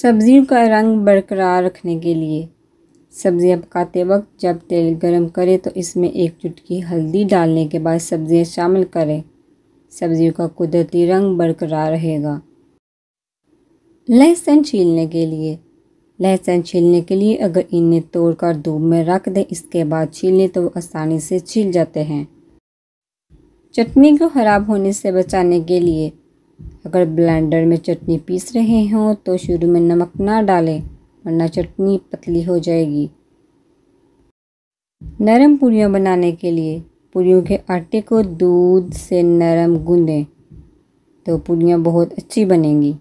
सब्ज़ियों का रंग बरकरार रखने के लिए सब्ज़ियाँ पकाते वक्त जब तेल गरम करें तो इसमें एक चुटकी हल्दी डालने के बाद सब्ज़ियाँ शामिल करें सब्ज़ियों का कुदरती रंग बरकरार रहेगा लहसुन छीलने के लिए लहसुन छीलने के लिए अगर इन्हें तोड़कर धूप में रख दें इसके बाद छीलें तो वो आसानी से छील जाते हैं चटनी को ख़राब होने से बचाने के लिए अगर ब्लेंडर में चटनी पीस रहे हों तो शुरू में नमक ना डालें वरना चटनी पतली हो जाएगी नरम पूरियाँ बनाने के लिए पूरियों के आटे को दूध से नरम गूँधें तो पूरियाँ बहुत अच्छी बनेंगी